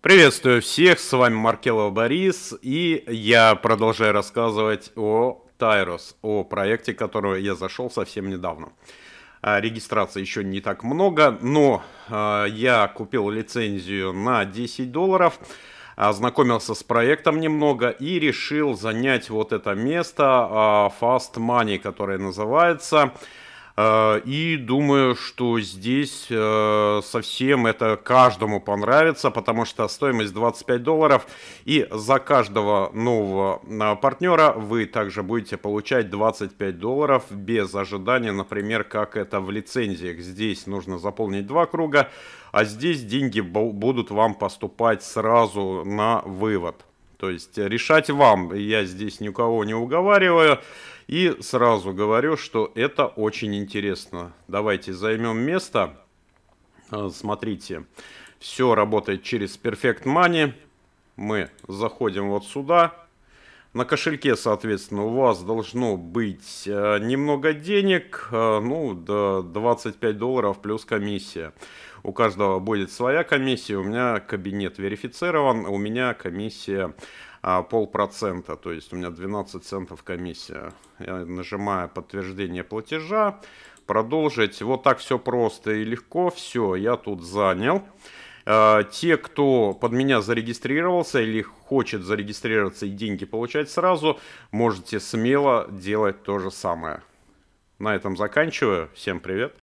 Приветствую всех, с вами Маркелов Борис, и я продолжаю рассказывать о Тайрос, о проекте, который я зашел совсем недавно. А, регистрации еще не так много, но а, я купил лицензию на 10 долларов, ознакомился с проектом немного и решил занять вот это место а, Fast Money, которое называется. Э, и думаю, что здесь э, совсем это каждому понравится, потому что стоимость 25 долларов. И за каждого нового э, партнера вы также будете получать 25 долларов без ожидания, например, как это в лицензиях. Здесь нужно заполнить два круга, а здесь деньги будут вам поступать сразу на вывод. То есть решать вам, я здесь никого не уговариваю. И сразу говорю, что это очень интересно. Давайте займем место. Э, смотрите, все работает через Perfect Money. Мы заходим вот сюда. На кошельке, соответственно, у вас должно быть э, немного денег, э, ну, до 25 долларов плюс комиссия. У каждого будет своя комиссия, у меня кабинет верифицирован, у меня комиссия а, полпроцента, то есть у меня 12 центов комиссия. Я нажимаю подтверждение платежа, продолжить. Вот так все просто и легко. Все, я тут занял. А, те, кто под меня зарегистрировался или хочет зарегистрироваться и деньги получать сразу, можете смело делать то же самое. На этом заканчиваю. Всем привет.